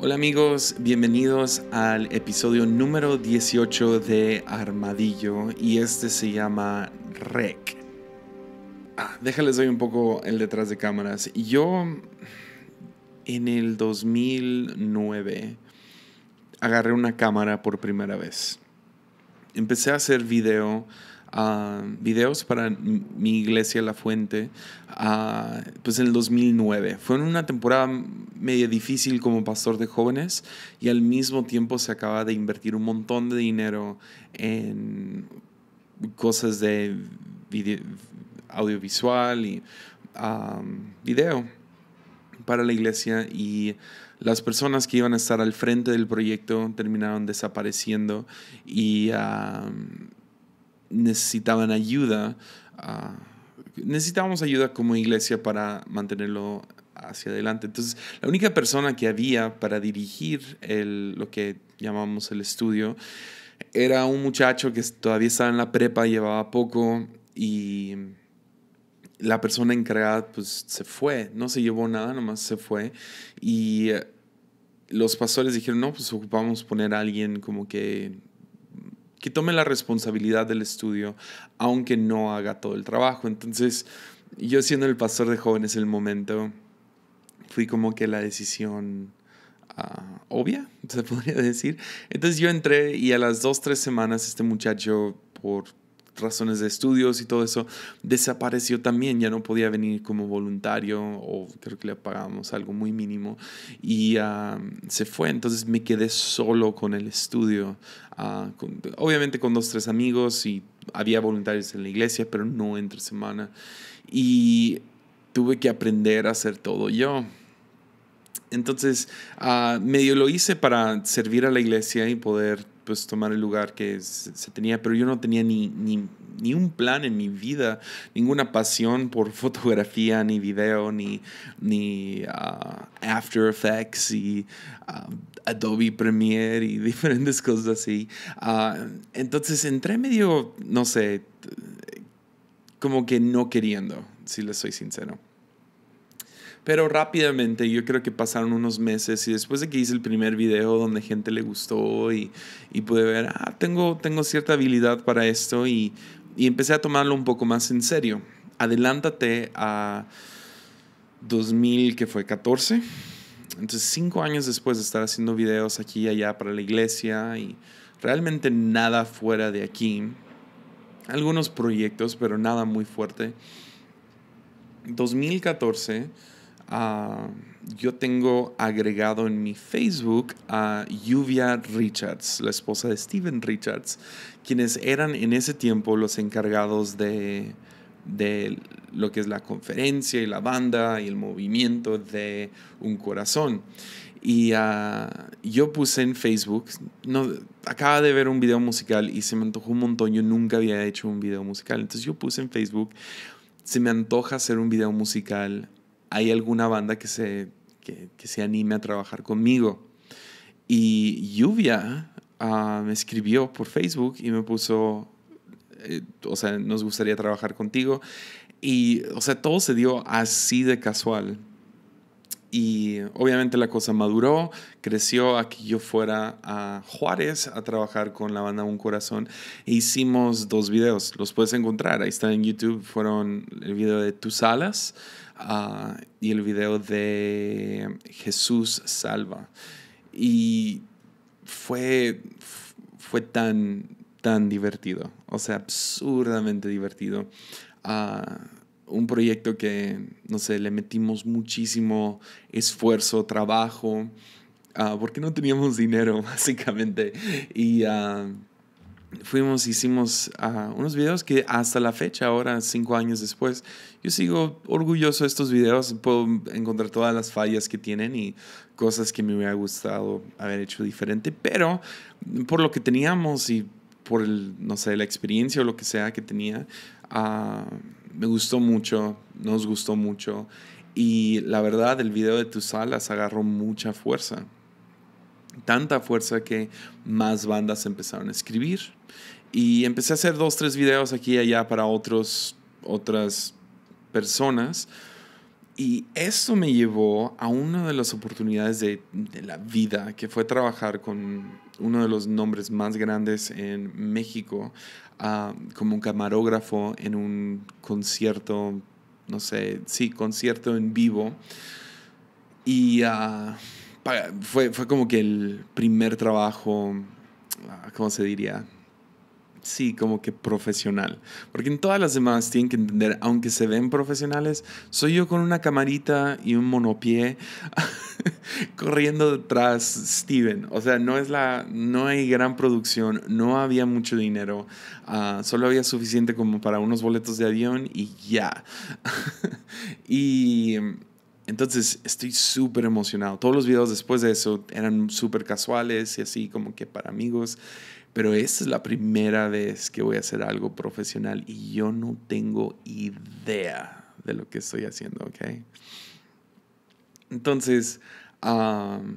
Hola amigos, bienvenidos al episodio número 18 de Armadillo y este se llama Rec. Ah, déjales doy un poco el detrás de cámaras. Yo en el 2009 agarré una cámara por primera vez. Empecé a hacer video videos para mi iglesia La Fuente, pues en el 2009. Fue una temporada media difícil como pastor de jóvenes y al mismo tiempo se acaba de invertir un montón de dinero en cosas de audiovisual y video para la iglesia y las personas que iban a estar al frente del proyecto terminaron desapareciendo y necesitaban ayuda. Ah, necesitábamos ayuda como iglesia para mantenerlo hacia adelante. Entonces, la única persona que había para dirigir el, lo que llamamos el estudio era un muchacho que todavía estaba en la prepa, llevaba poco y la persona encargada pues se fue, no se llevó nada, nomás se fue y eh, los pastores dijeron, no, pues ocupamos poner a alguien como que y tome la responsabilidad del estudio, aunque no haga todo el trabajo. Entonces, yo siendo el pastor de jóvenes el momento, fui como que la decisión ah, obvia, se podría decir. Entonces yo entré y a las dos, tres semanas este muchacho por razones de estudios y todo eso, desapareció también, ya no podía venir como voluntario o creo que le pagábamos algo muy mínimo y ah, se fue, entonces me quedé solo con el estudio, ah, obviamente con dos, tres amigos y había voluntarios en la iglesia, pero no entre semana y tuve que aprender a hacer todo yo. Entonces, ah, medio lo hice para servir a la iglesia y poder pues tomar el lugar que se tenía, pero yo no tenía ni, un plan en mi vida, ninguna pasión por fotografía, ni video, ni, ni ah, After Effects y ah, Adobe Premiere y diferentes cosas así. Ah, entonces entré medio, no sé, como que no queriendo, si les soy sincero. Pero rápidamente yo creo que pasaron unos meses y después de que hice el primer video donde gente le gustó y, pude ver, ah, tengo, tengo cierta habilidad para esto y, empecé a tomarlo un poco más en serio. Adelántate a 2000, que fue 14. Entonces, cinco años después de estar haciendo videos aquí y allá para la iglesia y realmente nada fuera de aquí. Algunos proyectos, pero nada muy fuerte. 2014 Ah, yo tengo agregado en mi Facebook a Lluvia Richards, la esposa de Steven Richards, quienes eran en ese tiempo los encargados de, de lo que es la conferencia y la banda y el movimiento de Un Corazón. Y ah, yo puse en Facebook, no, acaba de ver un video musical y se me antojó un montón, yo nunca había hecho un video musical, entonces yo puse en Facebook, se me antoja hacer un video musical hay alguna banda que se, se anime a trabajar conmigo. Y Lluvia ah, me escribió por Facebook y me puso, eh, o sea, nos gustaría trabajar contigo. Y, o sea, todo se dio así de casual. Y obviamente la cosa maduró, creció a que yo fuera a Juárez a trabajar con la banda Un Corazón e hicimos dos videos, los puedes encontrar, ahí están en YouTube, fueron el video de Tus Alas ah, y el video de Jesús Salva. Y fue, fue tan, tan divertido, o sea, absurdamente divertido. Ah un proyecto que, no sé, le metimos muchísimo esfuerzo, trabajo, ah, porque no teníamos dinero, básicamente. Y ah, fuimos, hicimos ah, unos videos que hasta la fecha, ahora cinco años después, yo sigo orgulloso de estos videos, puedo encontrar todas las fallas que tienen y cosas que me hubiera gustado haber hecho diferente, pero por lo que teníamos y por, el, no sé, la experiencia o lo que sea que tenía, me gustó mucho, nos gustó mucho y la verdad el video de tus alas agarró mucha fuerza. Tanta fuerza que más bandas empezaron a escribir. Y empecé a hacer dos, tres videos aquí y allá para otros, otras personas. Y eso me llevó a una de las oportunidades de la vida, que fue trabajar con uno de los nombres más grandes en México ah, como un camarógrafo en un concierto, no sé, sí, concierto en vivo. Y ah, fue, fue como que el primer trabajo, ah, ¿cómo se diría? sí, como que profesional. Porque en todas las demás tienen que entender, aunque se ven profesionales, soy yo con una camarita y un monopié corriendo detrás Steven. O sea, no, es la, no hay gran producción, no había mucho dinero, ah, solo había suficiente como para unos boletos de avión y ya. y... Entonces estoy súper emocionado. Todos los videos después de eso eran súper casuales y así como que para amigos pero esta es la primera vez que voy a hacer algo profesional y yo no tengo idea de lo que estoy haciendo, ¿ok? Entonces, o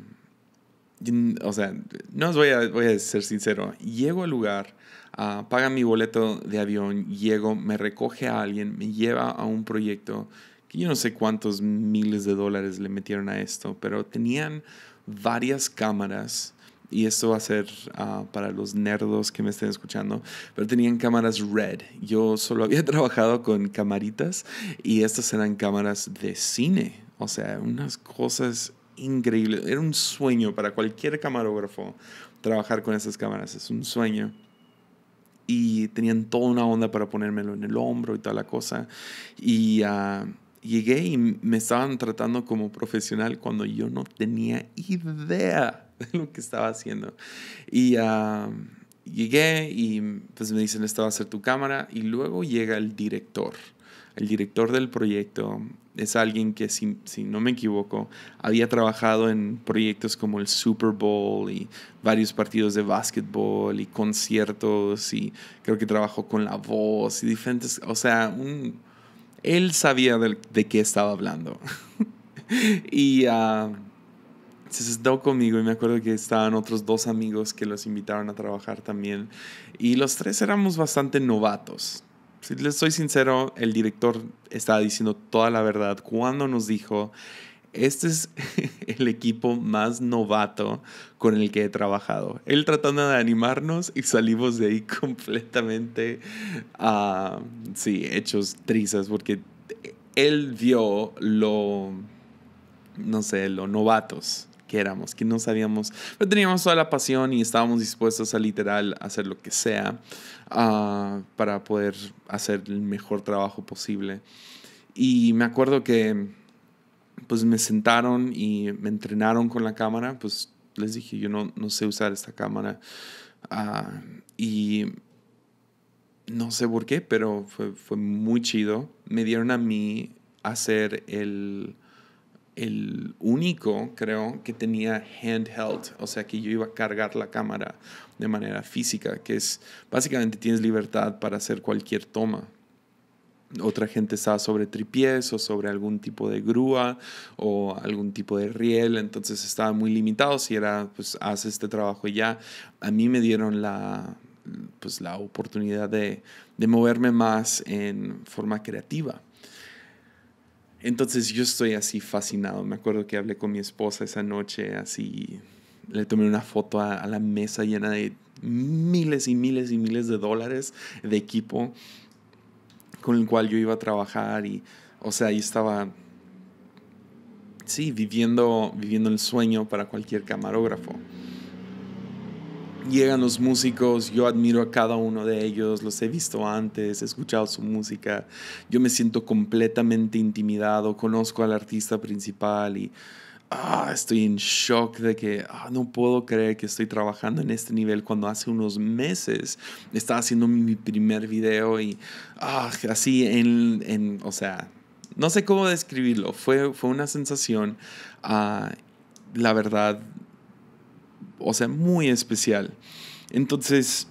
sea, no os voy a, ser sincero, llego al lugar, ah, paga mi boleto de avión, llego, me recoge a alguien, me lleva a un proyecto que yo no sé cuántos miles de dólares le metieron a esto, pero tenían varias cámaras y esto va a ser ah, para los nerdos que me estén escuchando, pero tenían cámaras red. Yo solo había trabajado con camaritas y estas eran cámaras de cine. O sea, unas cosas increíbles. Era un sueño para cualquier camarógrafo trabajar con esas cámaras. Es un sueño y tenían toda una onda para ponérmelo en el hombro y toda la cosa. Y ah, llegué y me estaban tratando como profesional cuando yo no tenía idea de lo que estaba haciendo. Y llegué y pues me dicen, esta va a ser tu cámara. Y luego llega el director. El director del proyecto es alguien que, si, no me equivoco, había trabajado en proyectos como el Super Bowl y varios partidos de básquetbol y conciertos y creo que trabajó con La Voz y diferentes, o sea, un, él sabía de, de qué estaba hablando. y se sentó conmigo y me acuerdo que estaban otros dos amigos que los invitaron a trabajar también. Y los tres éramos bastante novatos. Si les soy sincero, el director estaba diciendo toda la verdad cuando nos dijo, este es el equipo más novato con el que he trabajado. Él tratando de animarnos y salimos de ahí completamente, a ah, sí, hechos trizas, porque él vio lo, no sé, lo novatos que éramos, que no sabíamos, pero teníamos toda la pasión y estábamos dispuestos a literal hacer lo que sea ah, para poder hacer el mejor trabajo posible. Y me acuerdo que pues me sentaron y me entrenaron con la cámara, pues les dije, yo no, no sé usar esta cámara. Ah, y no sé por qué, pero fue, fue muy chido. Me dieron a mí hacer el el único, creo, que tenía handheld, o sea que yo iba a cargar la cámara de manera física, que es básicamente tienes libertad para hacer cualquier toma. Otra gente estaba sobre tripies o sobre algún tipo de grúa o algún tipo de riel, entonces estaba muy limitado si era, pues, haz este trabajo ya. A mí me dieron la, pues, oportunidad de moverme más en forma creativa entonces yo estoy así fascinado. Me acuerdo que hablé con mi esposa esa noche, así le tomé una foto a, la mesa llena de miles y miles y miles de dólares de equipo con el cual yo iba a trabajar y, o sea, ahí estaba, sí, viviendo el sueño para cualquier camarógrafo llegan los músicos, yo admiro a cada uno de ellos, los he visto antes, he escuchado su música, yo me siento completamente intimidado, conozco al artista principal y ah, estoy en shock de que ah, no puedo creer que estoy trabajando en este nivel cuando hace unos meses estaba haciendo mi primer video y ah, así en, en, o sea, no sé cómo describirlo, fue, fue una sensación, la verdad, o sea, muy especial. Entonces,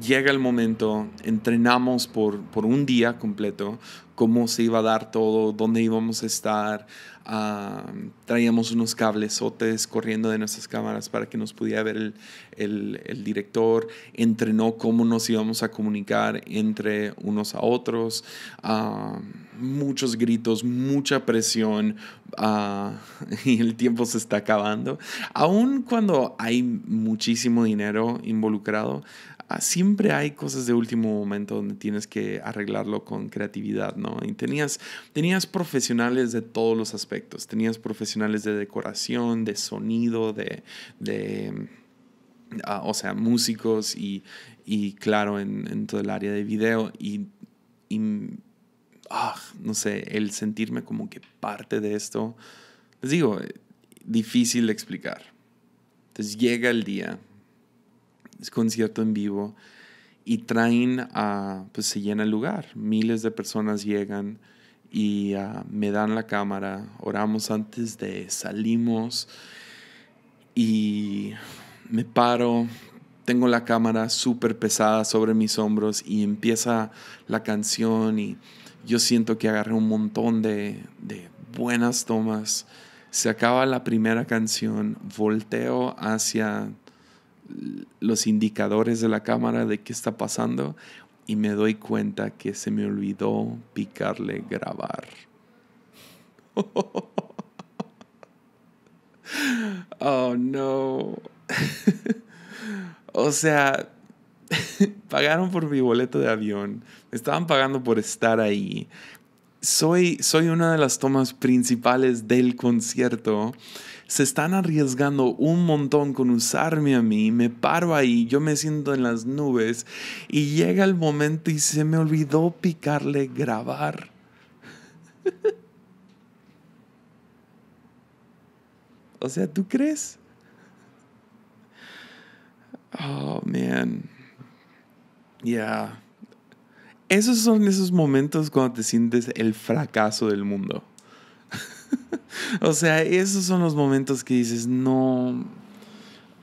llega el momento, entrenamos por, por, un día completo, cómo se iba a dar todo, dónde íbamos a estar, ah, traíamos unos cablesotes corriendo de nuestras cámaras para que nos pudiera ver el, el, director, entrenó cómo nos íbamos a comunicar entre unos a otros, ah, muchos gritos, mucha presión ah, y el tiempo se está acabando. Aún cuando hay muchísimo dinero involucrado, Ah, siempre hay cosas de último momento donde tienes que arreglarlo con creatividad, ¿no? Y tenías, tenías profesionales de todos los aspectos, tenías profesionales de decoración, de sonido, de... de ah, o sea, músicos y, y claro, en, todo el área de video. Y, ah, no sé, el sentirme como que parte de esto, les digo, eh, difícil de explicar. Entonces llega el día es concierto en vivo y traen a, pues se llena el lugar, miles de personas llegan y ah, me dan la cámara, oramos antes de, salimos y me paro, tengo la cámara súper pesada sobre mis hombros y empieza la canción y yo siento que agarré un montón de, de buenas tomas. Se acaba la primera canción, volteo hacia los indicadores de la cámara de qué está pasando y me doy cuenta que se me olvidó picarle grabar. Oh no. o sea, pagaron por mi boleto de avión, me estaban pagando por estar ahí. Soy, soy una de las tomas principales del concierto se están arriesgando un montón con usarme a mí, me paro ahí, yo me siento en las nubes y llega el momento y se me olvidó picarle grabar. o sea, ¿tú crees? Oh, man. Yeah. Esos son esos momentos cuando te sientes el fracaso del mundo. o sea, esos son los momentos que dices,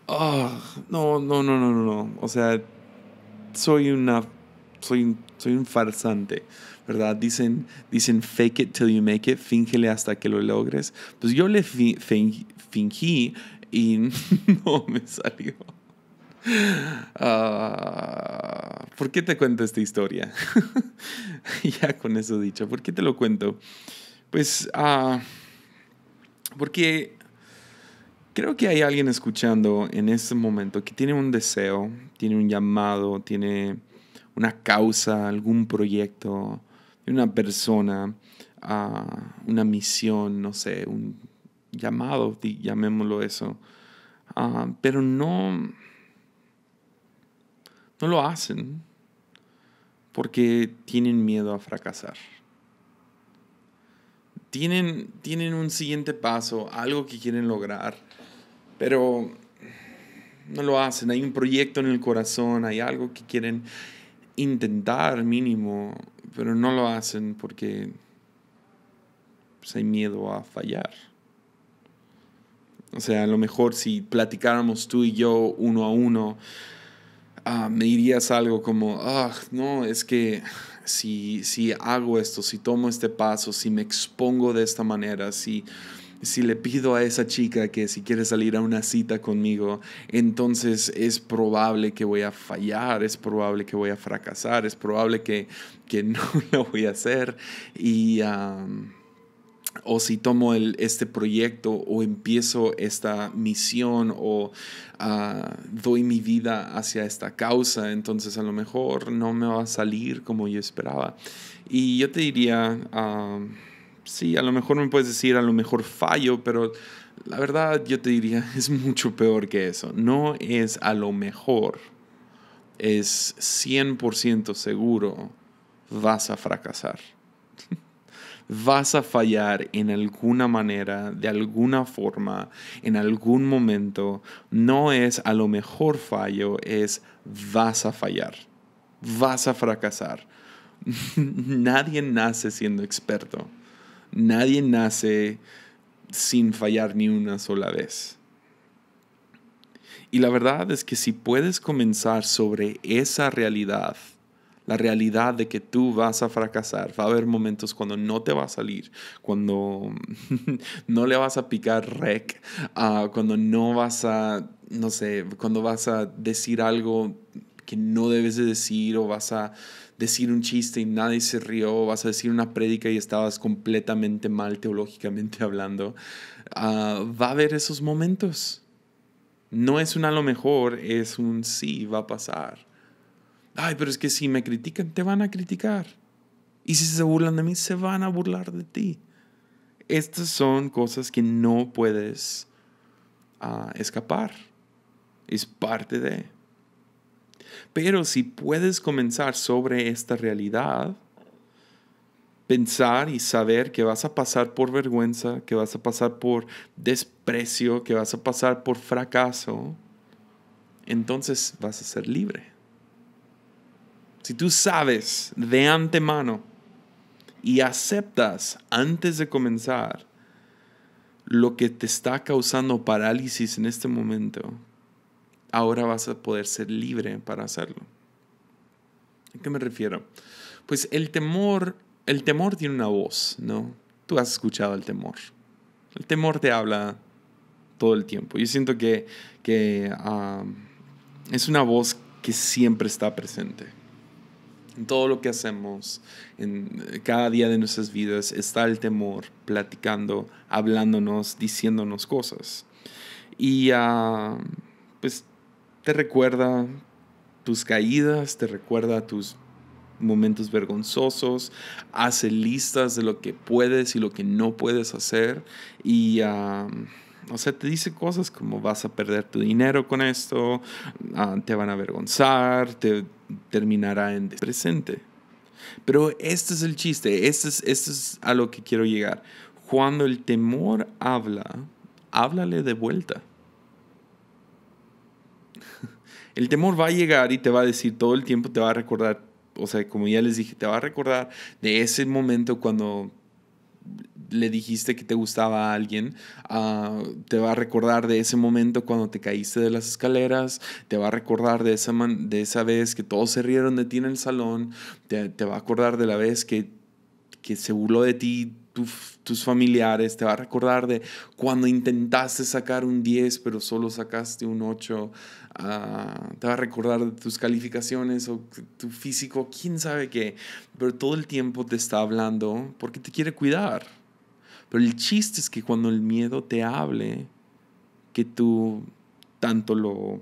ah, no, no, no, no, no, no, o sea, soy una, soy, un farsante. ¿Verdad? Dicen, dicen fake it till you make it, fíngele hasta que lo logres. Pues yo le fingí y no me salió. Ah, ¿Por qué te cuento esta historia? ya con eso dicho, ¿por qué te lo cuento? Pues, ah, porque creo que hay alguien escuchando en este momento que tiene un deseo, tiene un llamado, tiene una causa, algún proyecto, una persona, ah, una misión, no sé, un llamado, llamémoslo eso. Ah, pero no, no lo hacen porque tienen miedo a fracasar tienen, un siguiente paso, algo que quieren lograr, pero no lo hacen. Hay un proyecto en el corazón, hay algo que quieren intentar mínimo, pero no lo hacen porque pues, hay miedo a fallar. O sea, a lo mejor si platicáramos tú y yo uno a uno, ah, me dirías algo como, ah, no, es que si, hago esto, si tomo este paso, si me expongo de esta manera, si, si le pido a esa chica que si quiere salir a una cita conmigo, entonces es probable que voy a fallar, es probable que voy a fracasar, es probable que, que no lo voy a hacer. Y o si tomo el, este proyecto o empiezo esta misión o ah, doy mi vida hacia esta causa, entonces a lo mejor no me va a salir como yo esperaba. Y yo te diría, ah, sí, a lo mejor me puedes decir, a lo mejor fallo, pero la verdad yo te diría, es mucho peor que eso. No es a lo mejor, es 100% seguro vas a fracasar. vas a fallar en alguna manera, de alguna forma, en algún momento. No es a lo mejor fallo, es vas a fallar, vas a fracasar. Nadie nace siendo experto. Nadie nace sin fallar ni una sola vez. Y la verdad es que si puedes comenzar sobre esa realidad, la realidad de que tú vas a fracasar. Va a haber momentos cuando no te va a salir, cuando no le vas a picar rec, cuando no vas a, no sé, cuando vas a decir algo que no debes de decir o vas a decir un chiste y nadie se rió, vas a decir una prédica y estabas completamente mal teológicamente hablando. Ah, va a haber esos momentos. No es un a lo mejor, es un sí, va a pasar. Ay, pero es que si me critican, te van a criticar. Y si se burlan de mí, se van a burlar de ti. Estas son cosas que no puedes ah, escapar. Es parte de. Pero si puedes comenzar sobre esta realidad, pensar y saber que vas a pasar por vergüenza, que vas a pasar por desprecio, que vas a pasar por fracaso, entonces vas a ser libre. Si tú sabes de antemano y aceptas antes de comenzar lo que te está causando parálisis en este momento, ahora vas a poder ser libre para hacerlo. ¿A qué me refiero? Pues el temor, el temor tiene una voz, ¿no? Tú has escuchado el temor. El temor te habla todo el tiempo. Yo siento que, que ah, es una voz que siempre está presente. En todo lo que hacemos, en eh, cada día de nuestras vidas, está el temor platicando, hablándonos, diciéndonos cosas. Y ah, pues te recuerda tus caídas, te recuerda tus momentos vergonzosos, hace listas de lo que puedes y lo que no puedes hacer y... Ah, o sea, te dice cosas como vas a perder tu dinero con esto, ah, te van a avergonzar, te, terminará en presente. Pero este es el chiste, este es, este es a lo que quiero llegar. Cuando el temor habla, háblale de vuelta. El temor va a llegar y te va a decir todo el tiempo, te va a recordar, o sea, como ya les dije, te va a recordar de ese momento cuando le dijiste que te gustaba a alguien, ah, te va a recordar de ese momento cuando te caíste de las escaleras, te va a recordar de esa, de esa vez que todos se rieron de ti en el salón, te, va a acordar de la vez que, que se burló de ti tus familiares, te va a recordar de cuando intentaste sacar un 10 pero solo sacaste un 8, ah, te va a recordar de tus calificaciones o tu físico, quién sabe qué, pero todo el tiempo te está hablando porque te quiere cuidar. Pero el chiste es que cuando el miedo te hable, que tú tanto lo,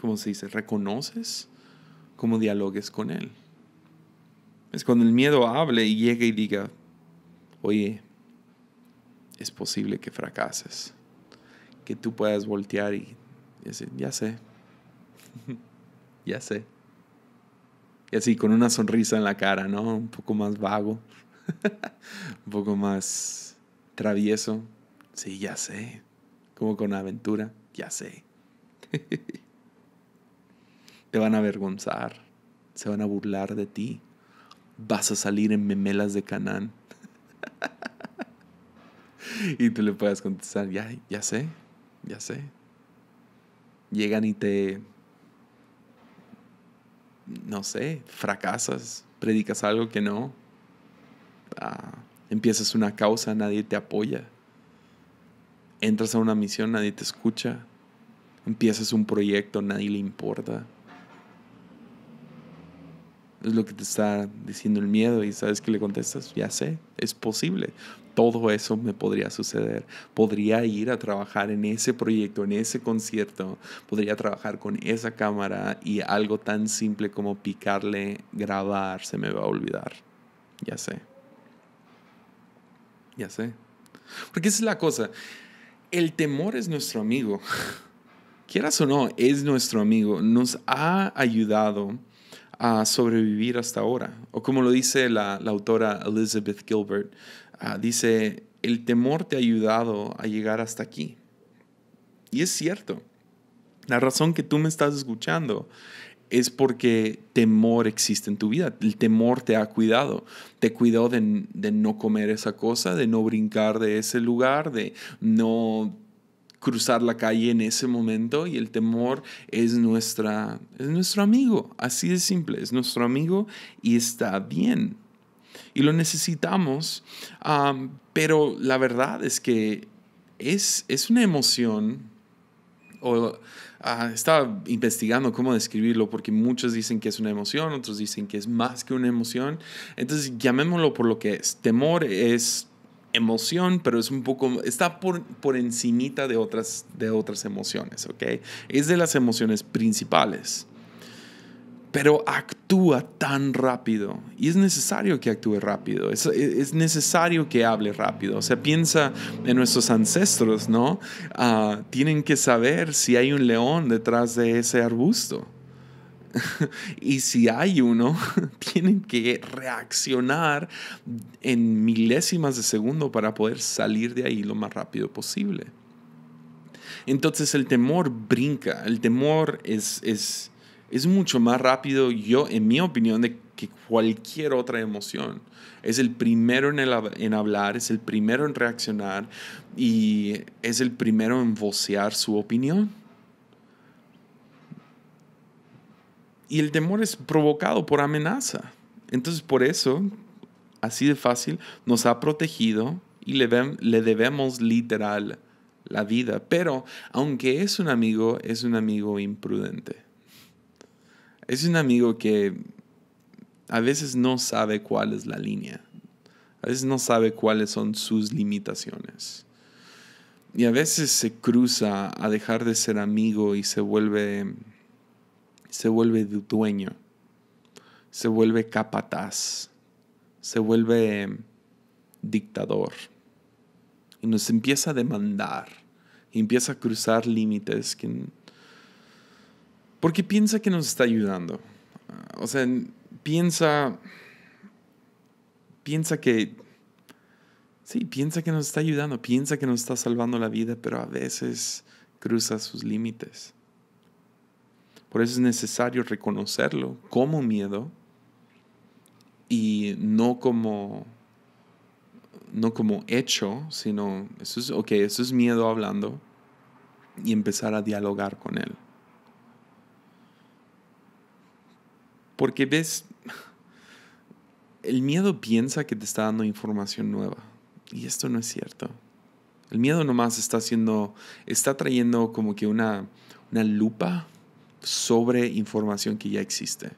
¿cómo se dice?, reconoces como dialogues con él. Es cuando el miedo hable y llega y diga, oye, es posible que fracases, que tú puedas voltear y, decir, ya sé, ya sé. Y así con una sonrisa en la cara, ¿no? Un poco más vago. un poco más travieso. Sí, ya sé. Como con aventura, ya sé. Te van a avergonzar, se van a burlar de ti. Vas a salir en memelas de Canaán. y tú le puedes contestar, ya, ya sé, ya sé. Llegan y te, no sé, fracasas, predicas algo que no, empiezas una causa, nadie te apoya. Entras a una misión, nadie te escucha. Empiezas un proyecto, nadie le importa. Es lo que te está diciendo el miedo y sabes que le contestas, ya sé, es posible. Todo eso me podría suceder. Podría ir a trabajar en ese proyecto, en ese concierto. Podría trabajar con esa cámara y algo tan simple como picarle, grabar, se me va a olvidar. Ya sé. Ya sé. Porque esa es la cosa. El temor es nuestro amigo. Quieras o no, es nuestro amigo. Nos ha ayudado a sobrevivir hasta ahora. O como lo dice la, la autora Elizabeth Gilbert, ah, dice, el temor te ha ayudado a llegar hasta aquí. Y es cierto. La razón que tú me estás escuchando es porque temor existe en tu vida. El temor te ha cuidado. Te cuidó de, no comer esa cosa, de no brincar de ese lugar, de no cruzar la calle en ese momento y el temor es, nuestra, es nuestro amigo, así de simple, es nuestro amigo y está bien. Y lo necesitamos, ah, pero la verdad es que es, es una emoción o está ah, estaba investigando cómo describirlo porque muchos dicen que es una emoción, otros dicen que es más que una emoción. Entonces llamémoslo por lo que es. Temor es emoción, pero es un poco, está por, por encimita de otras, de otras emociones, ¿ok? Es de las emociones principales pero actúa tan rápido. Y es necesario que actúe rápido, es, necesario que hable rápido. O sea, piensa en nuestros ancestros, ¿no? Ah, tienen que saber si hay un león detrás de ese arbusto. y si hay uno, tienen que reaccionar en milésimas de segundo para poder salir de ahí lo más rápido posible. Entonces el temor brinca, el temor es, es es mucho más rápido, yo, en mi opinión, de que cualquier otra emoción. Es el primero en, hablar, es el primero en reaccionar y es el primero en vocear su opinión. Y el temor es provocado por amenaza. Entonces, por eso, así de fácil, nos ha protegido y le debemos literal la vida. Pero, aunque es un amigo, es un amigo imprudente es un amigo que a veces no sabe cuál es la línea, a veces no sabe cuáles son sus limitaciones. Y a veces se cruza a dejar de ser amigo y se vuelve, se vuelve dueño, se vuelve capataz, se vuelve dictador. Y nos empieza a demandar, y empieza a cruzar límites que porque piensa que nos está ayudando. O sea, piensa. Piensa que. Sí, piensa que nos está ayudando, piensa que nos está salvando la vida, pero a veces cruza sus límites. Por eso es necesario reconocerlo como miedo y no como no como hecho, sino eso es ok, eso es miedo hablando y empezar a dialogar con él. Porque ves, el miedo piensa que te está dando información nueva y esto no es cierto. El miedo nomás está haciendo, está trayendo como que una, una lupa sobre información que ya existe.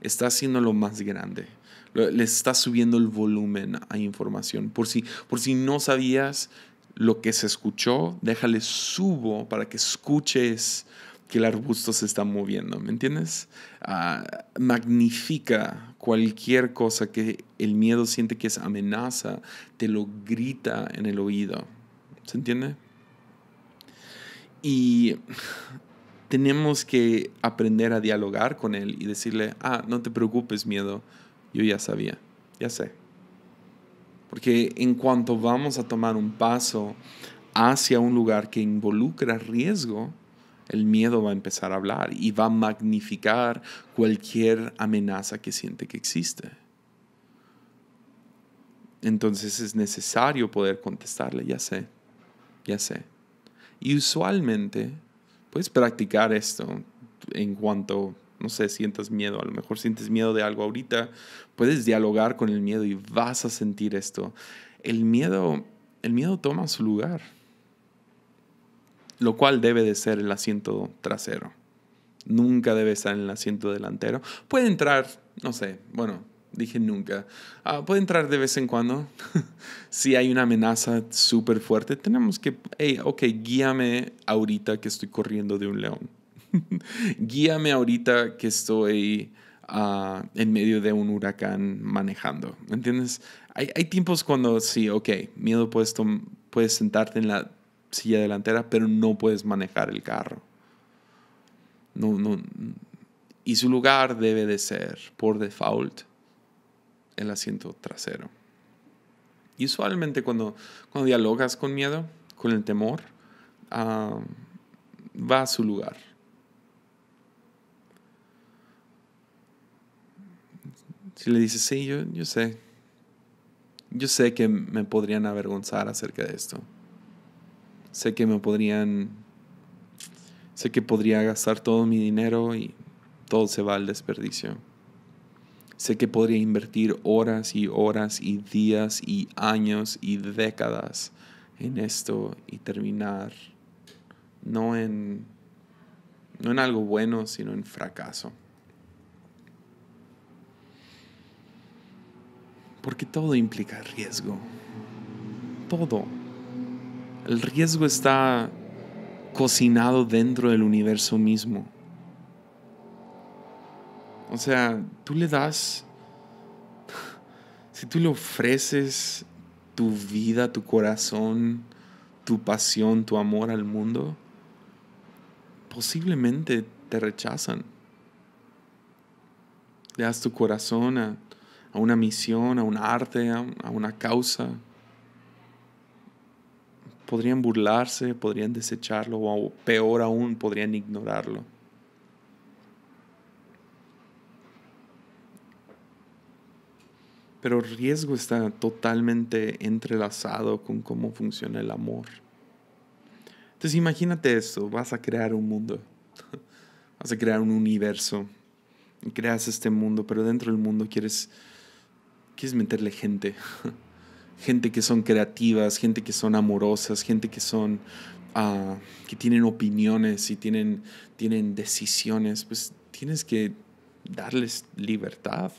Está haciendo lo más grande. Le está subiendo el volumen a información. Por si, por si no sabías lo que se escuchó, déjale subo para que escuches que el arbusto se está moviendo, ¿me entiendes? Ah, magnifica cualquier cosa que el miedo siente que es amenaza, te lo grita en el oído, ¿se entiende? Y tenemos que aprender a dialogar con él y decirle, ah, no te preocupes, miedo, yo ya sabía, ya sé. Porque en cuanto vamos a tomar un paso hacia un lugar que involucra riesgo, el miedo va a empezar a hablar y va a magnificar cualquier amenaza que siente que existe. Entonces es necesario poder contestarle, ya sé, ya sé. Y usualmente puedes practicar esto en cuanto, no sé, sientas miedo, a lo mejor sientes miedo de algo ahorita, puedes dialogar con el miedo y vas a sentir esto. El miedo, el miedo toma su lugar lo cual debe de ser el asiento trasero. Nunca debe estar en el asiento delantero. Puede entrar, no sé, bueno, dije nunca. Ah, puede entrar de vez en cuando. si hay una amenaza súper fuerte, tenemos que, hey, ok, guíame ahorita que estoy corriendo de un león. guíame ahorita que estoy ah, en medio de un huracán manejando. ¿Entiendes? Hay, tiempos cuando sí, ok, miedo puesto puedes sentarte en la silla delantera, pero no puedes manejar el carro. Y su lugar debe de ser, por default, el asiento trasero. Y usualmente cuando, cuando dialogas con miedo, con el temor, ah, va a su lugar. Si le dices, sí, yo, yo sé, yo sé que me podrían avergonzar acerca de esto. Sé que me podrían, sé que podría gastar todo mi dinero y todo se va al desperdicio. Sé que podría invertir horas y horas y días y años y décadas en esto y terminar no en, no en algo bueno, sino en fracaso. Porque todo implica riesgo. Todo. El riesgo está cocinado dentro del universo mismo. O sea, tú le das, si tú le ofreces tu vida, tu corazón, tu pasión, tu amor al mundo, posiblemente te rechazan. Le das tu corazón a, una misión, a un arte, a una causa podrían burlarse, podrían desecharlo o peor aún, podrían ignorarlo. Pero el riesgo está totalmente entrelazado con cómo funciona el amor. Entonces imagínate esto, vas a crear un mundo, vas a crear un universo, creas este mundo, pero dentro del mundo quieres, quieres meterle gente. gente que son creativas, gente que son amorosas, gente que son ah, que tienen opiniones y tienen, tienen decisiones, pues tienes que darles libertad.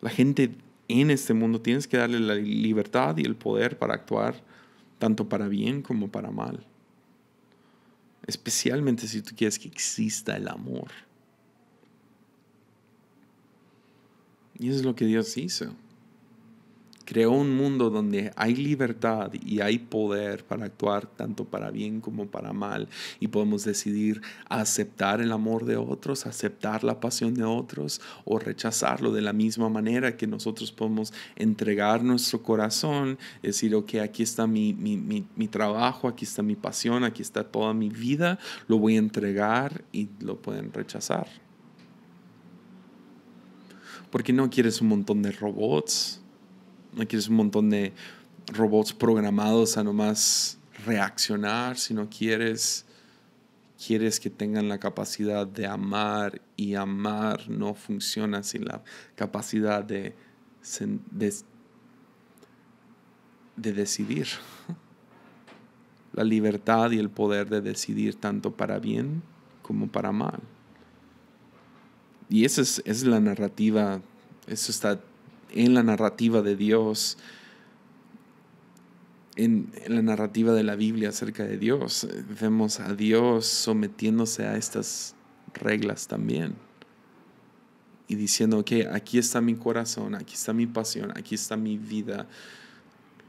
La gente en este mundo tienes que darle la libertad y el poder para actuar tanto para bien como para mal. Especialmente si tú quieres que exista el amor. Y eso es lo que Dios hizo creó un mundo donde hay libertad y hay poder para actuar tanto para bien como para mal y podemos decidir aceptar el amor de otros, aceptar la pasión de otros o rechazarlo de la misma manera que nosotros podemos entregar nuestro corazón, decir, ok, aquí está mi, trabajo, aquí está mi pasión, aquí está toda mi vida, lo voy a entregar y lo pueden rechazar. qué no quieres un montón de robots no quieres un montón de robots programados a nomás reaccionar, sino quieres, quieres que tengan la capacidad de amar y amar no funciona sin la capacidad de, de, decidir. La libertad y el poder de decidir tanto para bien como para mal. Y esa es, es la narrativa, eso está en la narrativa de Dios, en, la narrativa de la Biblia acerca de Dios. Vemos a Dios sometiéndose a estas reglas también. Y diciendo, que aquí está mi corazón, aquí está mi pasión, aquí está mi vida.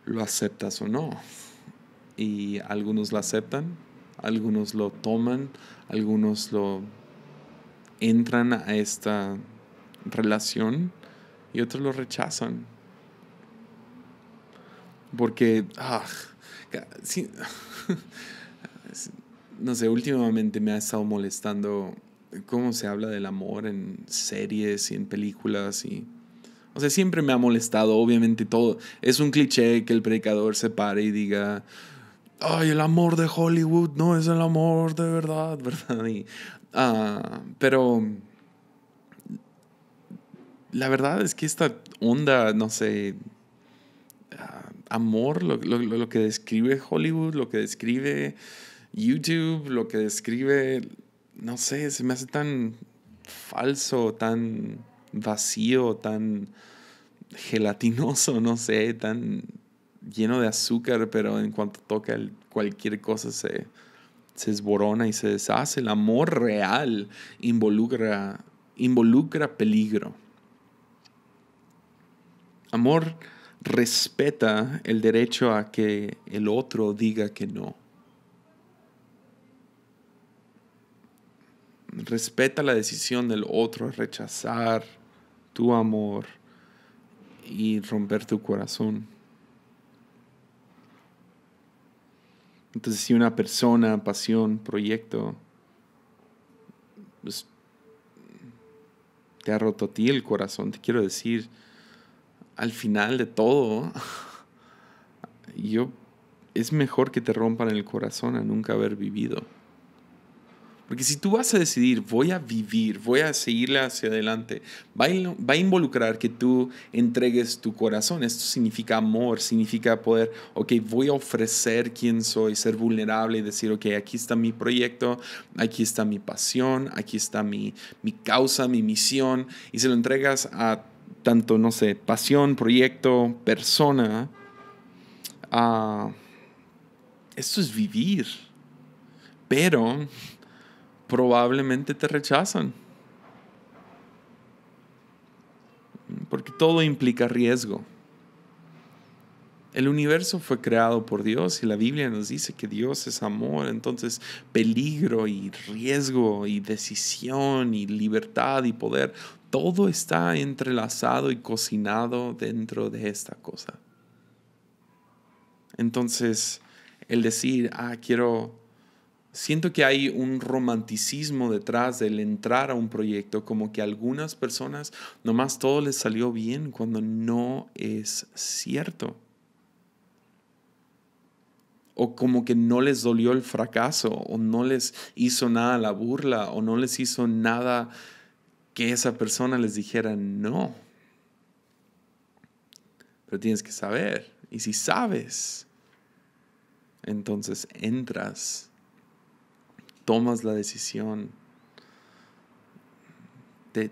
¿Lo aceptas o no? Y algunos lo aceptan, algunos lo toman, algunos lo entran a esta relación y otros lo rechazan. Porque, ah, no sé, últimamente me ha estado molestando cómo se habla del amor en series y en películas y... O sea, siempre me ha molestado, obviamente todo. Es un cliché que el predicador se pare y diga, ay, el amor de Hollywood no es el amor de verdad, ¿verdad? Ah, pero la verdad es que esta onda, no sé, ah, amor, lo, que describe Hollywood, lo que describe YouTube, lo que describe, no sé, se me hace tan falso, tan vacío, tan gelatinoso, no sé, tan lleno de azúcar, pero en cuanto toca cualquier cosa se, se esborona y se deshace. El amor real involucra, involucra peligro Amor respeta el derecho a que el otro diga que no. Respeta la decisión del otro de rechazar tu amor y romper tu corazón. Entonces, si una persona, pasión, proyecto, pues, te ha roto a ti el corazón, te quiero decir, al final de todo, yo es mejor que te rompan el corazón a nunca haber vivido. Porque si tú vas a decidir, voy a vivir, voy a seguirle hacia adelante, va a, involucrar que tú entregues tu corazón. Esto significa amor, significa poder, ok, voy a ofrecer quién soy, ser vulnerable y decir, ok, aquí está mi proyecto, aquí está mi pasión, aquí está mi, mi causa, mi misión, y se lo entregas a tanto, no sé, pasión, proyecto, persona. Ah, esto es vivir, pero probablemente te rechazan. Porque todo implica riesgo. El universo fue creado por Dios y la Biblia nos dice que Dios es amor, entonces peligro y riesgo y decisión y libertad y poder, todo está entrelazado y cocinado dentro de esta cosa. Entonces, el decir, ah, quiero, siento que hay un romanticismo detrás del entrar a un proyecto, como que algunas personas nomás todo les salió bien cuando no es cierto. O como que no les dolió el fracaso, o no les hizo nada la burla, o no les hizo nada que esa persona les dijera no. Pero tienes que saber. Y si sabes, entonces entras, tomas la decisión, te,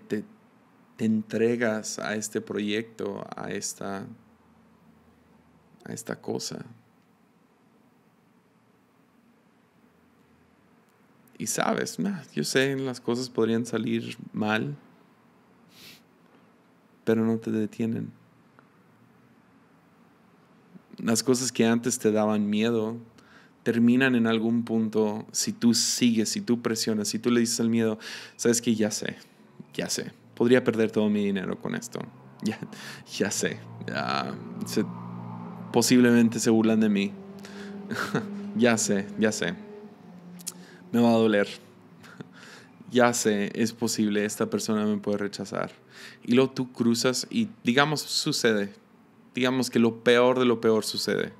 entregas a este proyecto, a esta, a esta cosa. y sabes, yo sé las cosas podrían salir mal, pero no te detienen. Las cosas que antes te daban miedo terminan en algún punto si tú sigues, si tú presionas, si tú le dices al miedo, sabes que ya sé, ya sé, podría perder todo mi dinero con esto, ya, ya sé, posiblemente se burlan de mí, ya sé, ya sé, me va a doler. ya sé, es posible, esta persona me puede rechazar. Y luego tú cruzas y digamos sucede. Digamos que lo peor de lo peor sucede.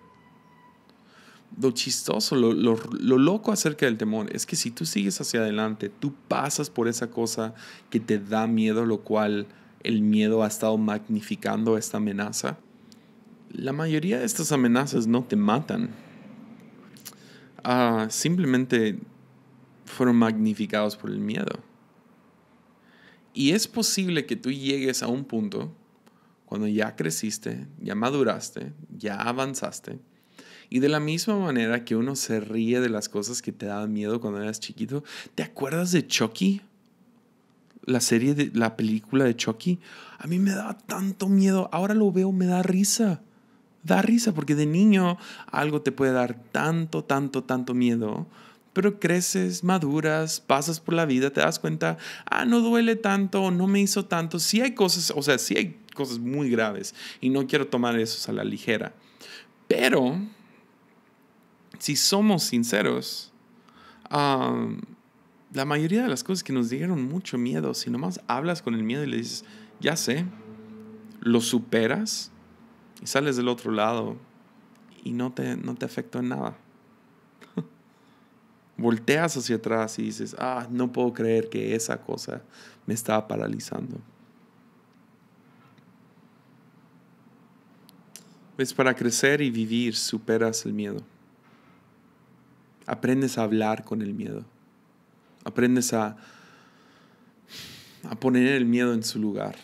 Lo chistoso, lo, loco acerca del temor es que si tú sigues hacia adelante, tú pasas por esa cosa que te da miedo, lo cual el miedo ha estado magnificando esta amenaza. La mayoría de estas amenazas no te matan. Ah, simplemente fueron magnificados por el miedo. Y es posible que tú llegues a un punto cuando ya creciste, ya maduraste, ya avanzaste. Y de la misma manera que uno se ríe de las cosas que te daban miedo cuando eras chiquito, ¿te acuerdas de Chucky? La serie de la película de Chucky, a mí me daba tanto miedo, ahora lo veo me da risa. Da risa porque de niño algo te puede dar tanto, tanto, tanto miedo pero creces, maduras, pasas por la vida, te das cuenta, ah, no duele tanto, no me hizo tanto. Sí hay cosas, o sea, sí hay cosas muy graves y no quiero tomar eso a la ligera. Pero, si somos sinceros, la mayoría de las cosas que nos dieron mucho miedo, si nomás hablas con el miedo y le dices, ya sé, lo superas y sales del otro lado y no te, no te afectó en nada volteas hacia atrás y dices, ah, no puedo creer que esa cosa me estaba paralizando. Es para crecer y vivir superas el miedo. Aprendes a hablar con el miedo. Aprendes a, a poner el miedo en su lugar.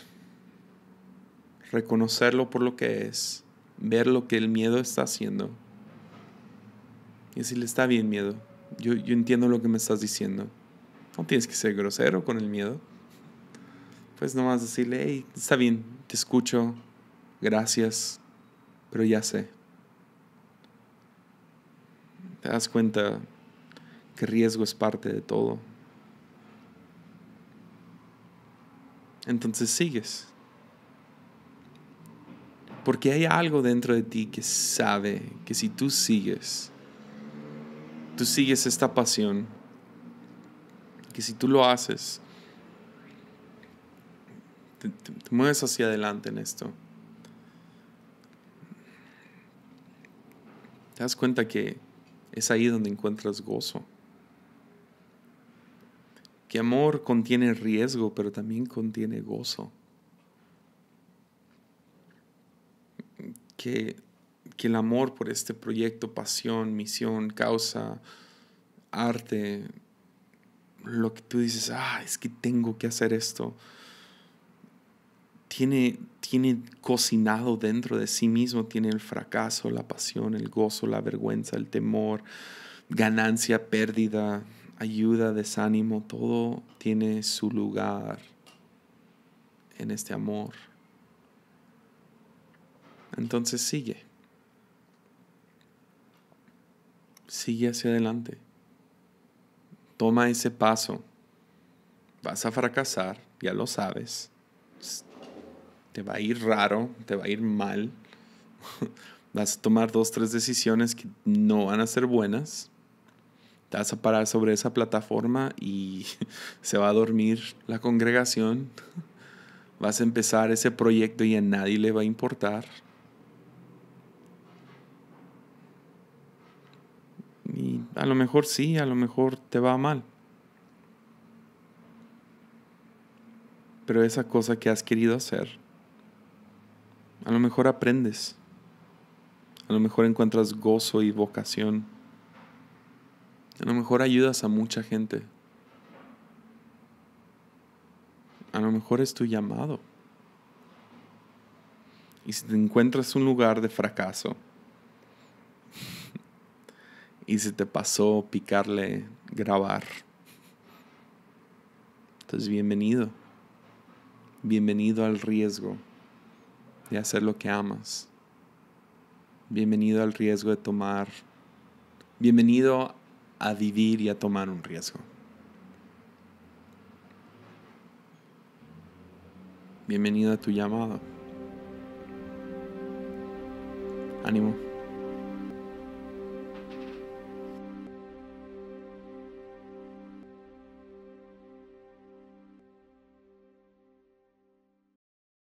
Reconocerlo por lo que es. Ver lo que el miedo está haciendo. Y decirle, está bien miedo yo, entiendo lo que me estás diciendo. No tienes que ser grosero con el miedo. Pues nomás decirle, hey, está bien, te escucho, gracias, pero ya sé. Te das cuenta que riesgo es parte de todo. Entonces sigues. Porque hay algo dentro de ti que sabe que si tú sigues, tú sigues esta pasión, que si tú lo haces, te, mueves hacia adelante en esto. Te das cuenta que es ahí donde encuentras gozo. Que amor contiene riesgo, pero también contiene gozo. Que que el amor por este proyecto, pasión, misión, causa, arte, lo que tú dices, ah, es que tengo que hacer esto, tiene, tiene cocinado dentro de sí mismo, tiene el fracaso, la pasión, el gozo, la vergüenza, el temor, ganancia, pérdida, ayuda, desánimo, todo tiene su lugar en este amor. Entonces sigue. sigue hacia adelante. Toma ese paso. Vas a fracasar, ya lo sabes. Te va a ir raro, te va a ir mal. Vas a tomar dos, tres decisiones que no van a ser buenas. Te vas a parar sobre esa plataforma y se va a dormir la congregación. Vas a empezar ese proyecto y a nadie le va a importar. a lo mejor sí, a lo mejor te va mal. Pero esa cosa que has querido hacer, a lo mejor aprendes. A lo mejor encuentras gozo y vocación. A lo mejor ayudas a mucha gente. A lo mejor es tu llamado. Y si te encuentras un lugar de fracaso, y se te pasó picarle grabar. Entonces, bienvenido. Bienvenido al riesgo de hacer lo que amas. Bienvenido al riesgo de tomar. Bienvenido a vivir y a tomar un riesgo. Bienvenido a tu llamado. Ánimo.